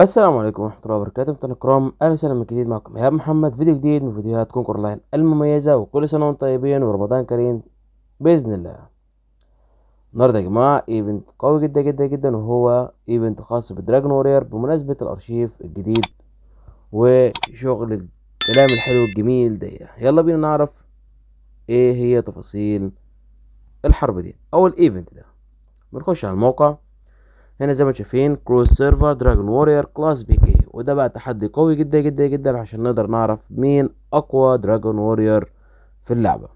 السلام عليكم ورحمه الله وبركاته متابعينا الكرام اهلا وسهلا من جديد معكم ايهاب محمد فيديو جديد من فيديوهات كونكور لاين المميزه وكل سنه وانتم طيبين ورمضان كريم باذن الله النهارده يا جماعه ايفنت قوي جدا جدا جدا وهو ايفنت خاص بدراجون وورير بمناسبه الارشيف الجديد وشغل الكلام الحلو الجميل ده يلا بينا نعرف ايه هي تفاصيل الحرب دي او الايفنت ده بنخش على الموقع هنا زي ما انتم شايفين كروس سيرفر دراجون وورير كلاس بي كي وده بقى تحدي قوي جدا جدا جدا عشان نقدر نعرف مين اقوى دراجون وورير في اللعبه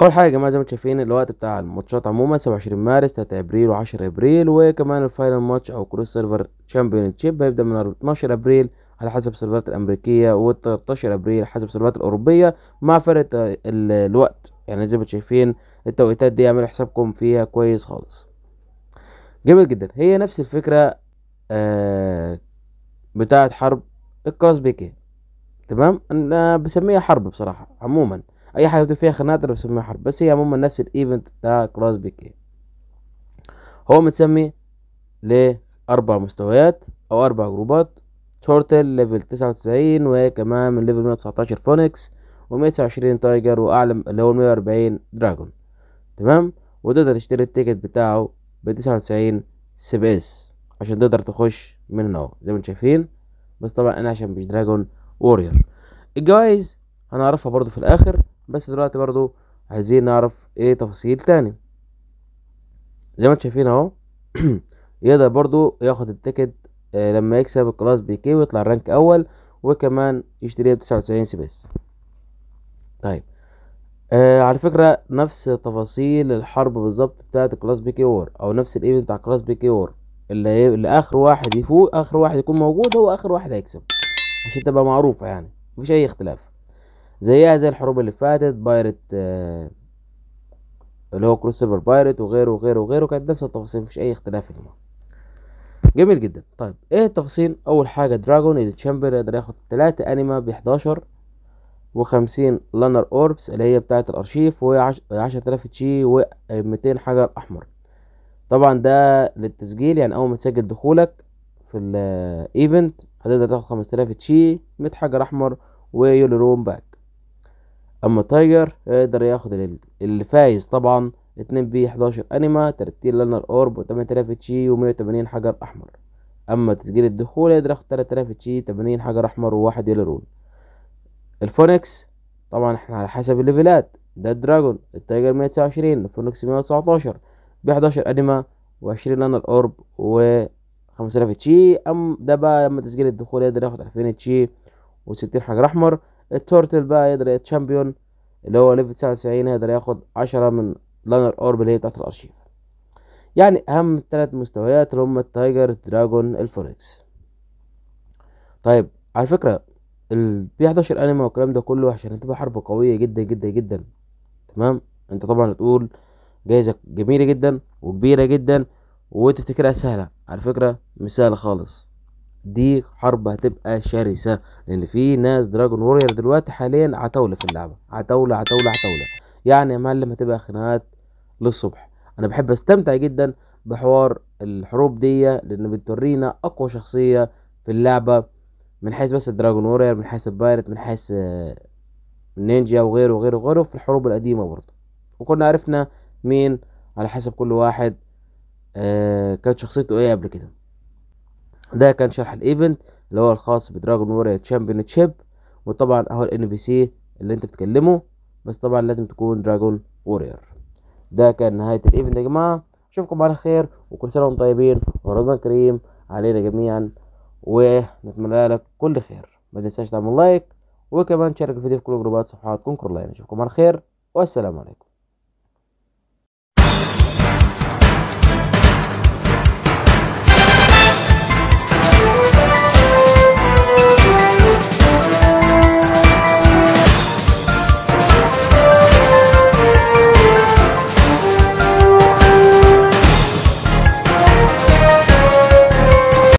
اول حاجه يا جماعه زي ما انتم شايفين الوقت بتاع الماتشات عموما 27 مارس 3 ابريل و10 ابريل وكمان الفاينل ماتش او كروس سيرفر تشامبيون شيب هيبدا من 12 ابريل على حسب السيرفرات الامريكيه و13 ابريل حسب السيرفرات الاوروبيه مع فرق الوقت يعني زي ما انتم شايفين التوقيتات دي اعملوا حسابكم فيها كويس خالص جميل جدا هي نفس الفكرة آه بتاعة حرب الكلاس بيكي تمام انا بسميها حرب بصراحة عموما اي حاجة فيها خناقات انا بسميها حرب بس هي عموما نفس الايفنت بتاع كلاس بيكي هو متسمي لأربع مستويات أو أربع جروبات تورتل ليفل تسعة وتسعين وكمان من ليفل مية وتسعتاشر فونكس ومية تسعة وعشرين تايجر وأعلى اللي هو مية وأربعين دراجون تمام وتقدر تشتري التيكت بتاعه بتسعة وتسعين سبيس اس عشان تقدر تخش من هنا اهو زي ما انتم شايفين بس طبعا انا عشان مش دراجون وورير الجوائز هنعرفها برضو في الاخر بس دلوقتي برضو عايزين نعرف ايه تفاصيل تاني زي ما انتم شايفين اهو يقدر برضو ياخد التيكت آه لما يكسب الكلاس بي كي ويطلع الرانك اول وكمان يشتريها ب 99 سي بس طيب آه على فكرة نفس تفاصيل الحرب بالظبط بتاعت كلاس بي كي وور أو نفس الإيفنت بتاع كلاس بي كي وور اللي, هي... اللي آخر واحد يفوق آخر واحد يكون موجود هو آخر واحد هيكسب عشان تبقى معروفة يعني مفيش أي اختلاف زيها زي الحروب اللي فاتت بايرت آه اللي هو كروس سيلفر بايرت وغيره وغيره وغيره كانت نفس التفاصيل مفيش أي اختلاف هنا جميل جدا طيب ايه التفاصيل اول حاجه دراجون الشامبر يقدر ياخد تلاتة انيما ب 11 وخمسين لانر اوربس اللي هي بتاعة الارشيف وعشرة الاف تشي ومتين حجر احمر طبعا ده للتسجيل يعني اول ما تسجل دخولك في الايفنت هتقدر تاخد خمسة الاف تشي مت حجر احمر ويولي روم باك اما تايجر يقدر ياخد اللي فايز طبعا اتنين بي حداشر انيما تلاتين لانر اورب وتمانية الاف تشي ومية وتمانين حجر احمر اما تسجيل الدخول يقدر ياخد تلات الاف تشي تمانين حجر احمر وواحد يولي روم الفونكس طبعا احنا على حسب الليفلات ده دراجون التايجر 129 الفونكس 119 ب 11 انيما و20 لانر اورب و 5000 تشي ام ده بقى لما تسجيل الدخول يقدر ياخد 2000 تشي و60 حجر احمر التورتل بقى يقدر الشامبيون اللي هو ليفل 99 يقدر ياخد 10 من لانر اورب اللي هي بتاعت الارشيف يعني اهم ثلاث مستويات اللي هم التايجر دراجون الفونكس طيب على فكره البي 11 انمي والكلام ده كله عشان هتبقى حرب قويه جدا جدا جدا تمام انت طبعا هتقول جايزه جميله جدا وكبيره جدا وتفتكرها سهله على فكره مش سهله خالص دي حرب هتبقى شرسه لان في ناس دراجون وورير دلوقتي حاليا عتاوله في اللعبه عتاوله عتاوله عتاوله يعني يا معلم هتبقى خناقات للصبح انا بحب استمتع جدا بحوار الحروب دي لان بتورينا اقوى شخصيه في اللعبه من حيث بس الدراجون وورير من حيث البايرت من حيث النينجا آه، وغيره وغيره وغيره في الحروب القديمة برضه وكنا عرفنا مين على حسب كل واحد آه، كانت شخصيته ايه قبل كده ده كان شرح الايفنت اللي هو الخاص بدراجون وورير تشامبيون شيب وطبعا اهو الان بي سي اللي انت بتكلمه بس طبعا لازم تكون دراجون وورير ده كان نهايه الايفنت يا جماعه اشوفكم على خير وكل سنه وانتم طيبين ورمضان كريم علينا جميعا ونتمنى لك كل خير ما تنساش تعمل لايك وكمان تشارك الفيديو في كل جروبات صفحات كونكور لاين نشوفكم على خير والسلام عليكم